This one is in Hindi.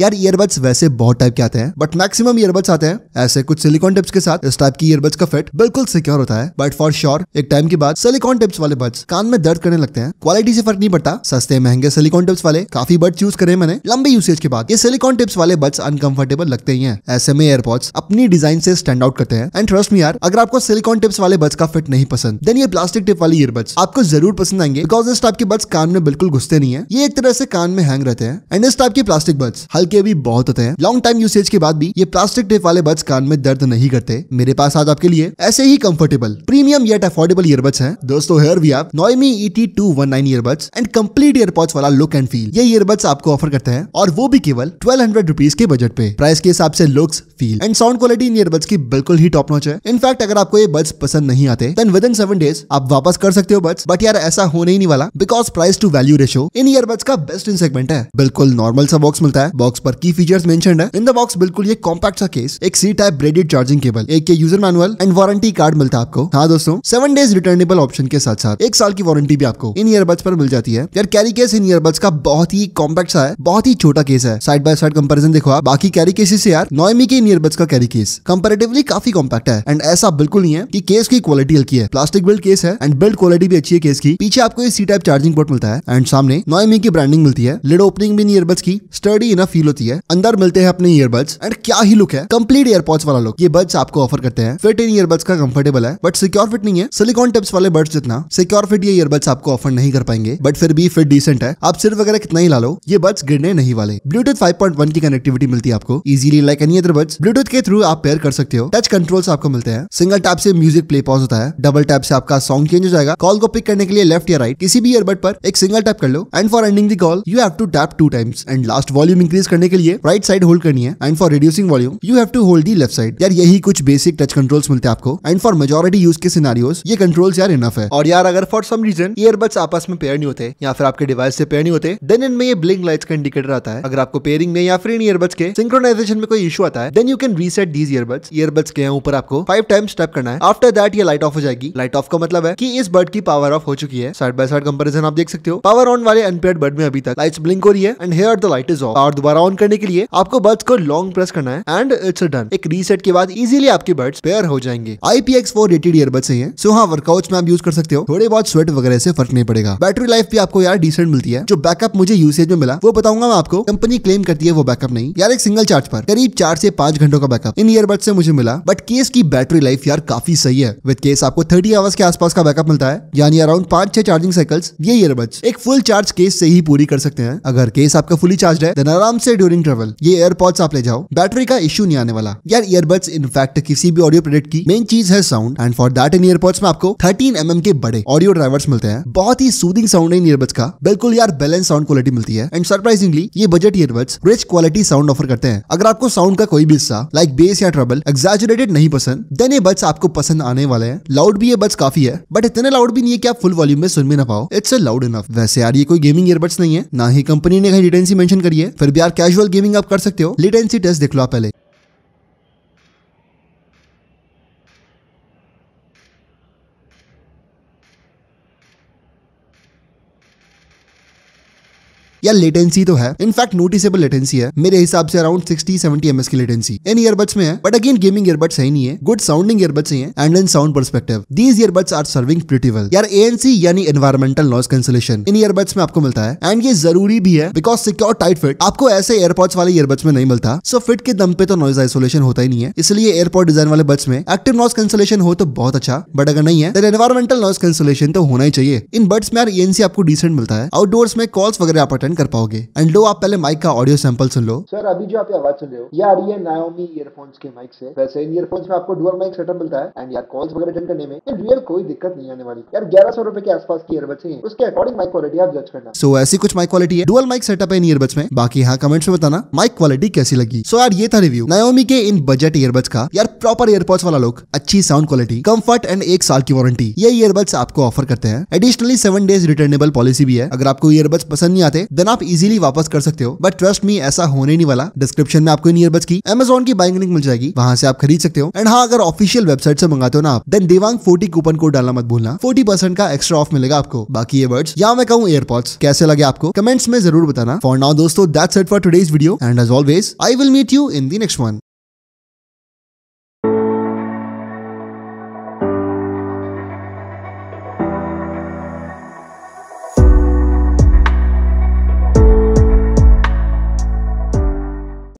यार ईयरबड्स वैसे बहुत टाइप के आते हैं बट मैक्सिमम ईयरबड्स आते हैं ऐसे कुछ सिलिकॉन टिप्स के साथ इस टाइप की ईयरबड्स का फिट बिल्कुल सिक्योर होता है बट फॉर श्योर एक टाइम के बाद सिलिकॉन टिप्स वाले बड्स कान में दर्द करने लगते हैं क्वालिटी से फर्क नहीं पड़ता सस्ते महंगे सिलिकॉन टिप्स वाले काफी बड्स यूज करे मैंने लंबे यूसेज के बाद ये सिलिकॉन टिप्स वाले बड्स अनकंफर्टेबल लगते ही है ऐसे में एयरपॉड्स अपनी डिजाइन से स्टैंड आउट करते हैं एंड ट्रस्ट मी यार अगर आपको सिलिकॉन टिप्स वाले बड्स का फिट नहीं पसंद देन ये प्लास्टिक टिप वाले ईयरबड्स आपको जरूर पसंद आएंगे बिकॉज इस टाइप के बड्स कान में बिल्कुल घुसते नहीं है ये एक तरह से कान में हैंग रहते हैं एंड इस टाइप के प्लास्टिक बड्स हल्के बल्कि अभी बहुत होते हैं लॉन्ग टाइम यूसेज के बाद भी ये प्लास्टिक टेप वाले बड्स कान में दर्द नहीं करते मेरे पास आज आपके लिए ऐसे ही comfortable premium yet affordable earbuds हैं दोस्तों हेयर वी आप नॉइमी ET two one nine earbuds and complete earpods वाला लुक एंड फील ये ईयरबड्स आपको ऑफर करते हैं और वो भी केवल ट्वेल्व हंड्रेड रुपीज के बजट पे प्राइस के हिसाब से looks feel and sound quality इन ईयरबड्स की बिल्कुल ही टॉप नॉच है इनफैक्ट अगर आपको ये बड्स पसंद नहीं आते then with within seven days आप वापस कर सकते हो बड्स बट यार ऐसा होने ही नहीं वाला because price to value ratio इन ईयरबड्स का बेस्ट इन सेगमेंट है बिल्कुल नॉर्मल सा बॉक्स मिलता है बॉक्स बॉक्स पर की फीचर्स मेंशन है इन द बॉक्स बिल्कुल ये कॉम्पैक्ट सा केस एक C type braided charging cable एक user manual and warranty card मिलता है आपको हाँ दोस्तों सेवन डेज रिटर्नेबल ऑप्शन के साथ साथ एक साल की वारंटी भी आपको इन ईयरबड्स पर मिल जाती है यार कैरी केस इन ईयरबड्स का बहुत ही कॉम्पैक्ट सा है बहुत ही छोटा केस है साइड बाय साइड कंपेरिजन देखो आप बाकी कैरी केसेस से यार नॉयमी के इन ईयरबड्स का कैरी केस कंपेरेटिवली काफी कॉम्पैक्ट है एंड ऐसा बिल्कुल नहीं है की केस की क्वालिटी हल्की है प्लास्टिक बिल्ड केस है एंड बिल्ड क्वालिटी भी अच्छी है केस की पीछे आपको सी टाइप चार्जिंग पोर्ट मिलता है एंड सामने नॉयमी की ब्रांडिंग मिलती है लिड ओपनिंग भी इन ईयरबड्स की स्टडी इन फील होती है अंदर मिलते हैं अपने ईयरबड्स एंड क्या ही लुक है कंप्लीट ईयरपॉड्स वाला लुक ये बड्स आपको ऑफर करते हैं फिट इन ईयरबड्स का कंफर्टेबल है बट सिक्योर फिट नहीं है सिलिकॉन टिप्स वाले बड्स जितना सिक्योर फिट ये ईयरबड्स आपको ऑफर नहीं कर पाएंगे बट फिर भी फिट डिसेंट है आप सिर्फ वगैरह कितना ही ला लो ये बड्स गिरने नहीं वाले ब्लूटूथ फाइव की कनेक्टिविटी मिलती है आपको easily like any other buds Bluetooth के थ्रू आप पेयर कर सकते हो टच कंट्रोल्स आपको मिलते हैं सिंगल टैप से म्यूजिक प्ले पॉज होता है डबल टैप से आपका सॉन्ग चेंज हो जाएगा कॉल को पिक करने के लिए लेफ्ट या राइट किसी भी ईयरबड पर एक सिंगल टैप कर लो and for ending the call you have to tap two times and last volume increase कर करने के लिए राइट साइड होल्ड करनी है and for reducing volume you have to hold the left side यार यही कुछ बेसिक टच कंट्रोल्स मिलते हैं आपको एंड फॉर मेजोरिटी यूज के सिनारियोज ये कंट्रोल्स यार इनफ है और यार अगर फॉर सम रीजन ईयरबड्स आपस में पेयर नहीं होते या फिर आपके डिवाइस से पेयर नहीं होते देन इनमें ये ब्लिंग लाइट्स का इंडिकेटर आता है अगर आपको पेयरिंग में या फिर इन ईयरबड्स के सिंक्रोनाइजेशन में कोई इशू आता है then you can reset these earbuds earbuds के ऊपर आपको फाइव टाइम्स टैप करना है आफ्टर दैट ये लाइट ऑफ हो जाएगी लाइट ऑफ का मतलब है कि इस बर्ड की पावर ऑफ हो चुकी है साइड बाय साइड कंपेरिजन आप देख सकते हो पावर ऑन वाले अनपेड बर्ड में अभी तक लाइट्स ब्लिंक हो रही है and here the light is off और दोबारा ऑन करने के लिए आपको बर्ड्स को लॉन्ग प्रेस करना है एंड इट्स डन एक रीसेट के बाद इजिली आपके बर्ड्स पेयर हो जाएंगे आईपीएक्स फोर रेटेड ईयरबड्स है सो हाँ वर्कआउट में आप यूज कर सकते हो थोड़े बहुत स्वेट वगैरह से फर्क नहीं पड़ेगा बैटरी लाइफ भी आपको यार डिसेंट मिलती है जो बैकअप मुझे यूसेज में मिला वो बताऊंगा मैं आपको कंपनी क्लेम करती है वो बैकअप नहीं यार एक सिंगल चार्ज पर करीब चार से पांच घंटों का बैकअप इन ईयरबड से मुझे मिला बट केस की बैटरी लाइफ यार काफी सही है विद केस आपको थर्टी आवर्स के आसपास का बैकअप मिलता है यानी अराउंड पांच छह चार्जिंग साइकिल्स ये ईयरबड्स एक फुल चार्ज केस से ही पूरी कर सकते हैं अगर केस आपका फुली चार्ज है देन आराम से से ड्यूरिंग ट्रेवल ये एयरपोर्ट आप ले जाओ बैटरी का इश्यू नहीं आने वाला यार ईयरबड्स इनफैक्ट किसी भी ऑडियो प्रोडक्ट की मेन चीज है साउंड एंड फॉर दैट इन ईयरपॉड्स में आपको थर्टीन एम mm के बड़े ऑडियो ड्राइवर्स मिलते हैं बहुत ही सूदिंग साउंड है इन ईयरबड्स का बिल्कुल यार बैलेंस साउंड क्वालिटी मिलती है एंड सरप्राइजिंगली ये budget earbuds rich quality sound offer करते हैं अगर आपको साउंड का कोई भी हिस्सा लाइक बेस या ट्रबल एग्जेजरेटेड नहीं पसंद देन ये बड्स आपको पसंद आने वाले हैं लाउड भी ये बड्स काफी है बट इतने लाउड भी नहीं है कि आप फुल वॉल्यूम में सुन भी ना पाओ इट्स अ लाउड इनफ वैसे यार ये कोई गेमिंग ईयरबड्स नहीं है ना ही कंपनी ने कहीं डिटेंसी मेंशन करी है फिर भी यार कैजुअल गेमिंग आप कर सकते हो लेटेंसी टेस्ट देख लो आप पहले या लेटेंसी तो है इनफैक्ट नोटिसेबल लेटेंसी है मेरे हिसाब से अराउंड सिक्सटी सेवेंटी एम की लेटेंसी इन ईयरबड्स में है बट अगेन गेमिंग ईयरबड्स सही नहीं है गुड साउंडिंग ईयरबड्स है and in sound perspective these earbuds are serving pretty well यार एएनसी यानी एनवायरमेंटल नॉइस कैंसिलेशन इन ईयरबड्स में आपको मिलता है एंड ये जरूरी भी है बिकॉज सिक्योर टाइट फिट आपको ऐसे एयरपोर्ट्स वाले ईयरबड्स में नहीं मिलता सो फिट के दम पे तो नॉइज आइसोलेशन होता ही नहीं है इसलिए एयरपोर्ट डिजाइन वाले बड्स में एक्टिव नॉइस कैंसिलेशन हो तो बहुत अच्छा बट अगर नहीं है एनवायरमेंटल नॉइस कैंसिलेशन तो होना ही चाहिए इन बड्स में यार एएनसी आपको डिसेंट मिलता है आउटडोर्स में कॉल्स वगैरह आप अटेंड कर पाओगे एंड लो आप पहले माइक का ऑडियो सैंपल सुन लो सर अभी जो आप आवाज सुन रहे हो ये आ रही है नायोमी ईयरफोन्स के माइक से वैसे इन ईयरफोन्स में आपको डुअल माइक सेटअप मिलता है एंड यार कॉल्स वगैरह अटेंड करने में रियल कोई दिक्कत नहीं आने वाली यार ग्यारह सौ रुपए के आसपास की ईयरबड्स है उसके अकॉर्डिंग माइक क्वालिटी आप जज करना सो so, ऐसी कुछ माइक क्वालिटी है डुअल माइक सेटअप है इन ईयरबड्स में बाकी यहाँ कमेंट्स में बताना माइक क्वालिटी कैसी लगी सो so, यार ये था रिव्यू नायोमी के इन बजट ईयरबड्स का यार प्रॉपर ईयरबड्स वाला लुक अच्छी साउंड क्वालिटी कम्फर्ट एंड एक साल की वारंटी ये ईयरबड्स आपको ऑफर करते हैं additionally seven days returnable policy भी है अगर आपको ईयरबड्स पसंद नहीं आते देन देन आप इजीली वापस कर सकते हो बट ट्रस्ट मी ऐसा होने नहीं वाला डिस्क्रिप्शन में आपको नियर बच की एमेजोन की बाइंग लिंक मिल जाएगी वहां से आप खरीद सकते हो एंड हाँ अगर ऑफिशियल वेबसाइट से मंगाते हो ना आप then Devang forty coupon code डालना मत भूलना फोर्टी परसेंट का एक्स्ट्रा ऑफ मिलेगा आपको बाकी ये ईयरबड्स या मैं कहूँ एयरपोर्ट कैसे लगे आपको कमेंट्स में जरूर बताना फॉर नाउ दोस्तों that's it for today's video and as always I will meet you in the next one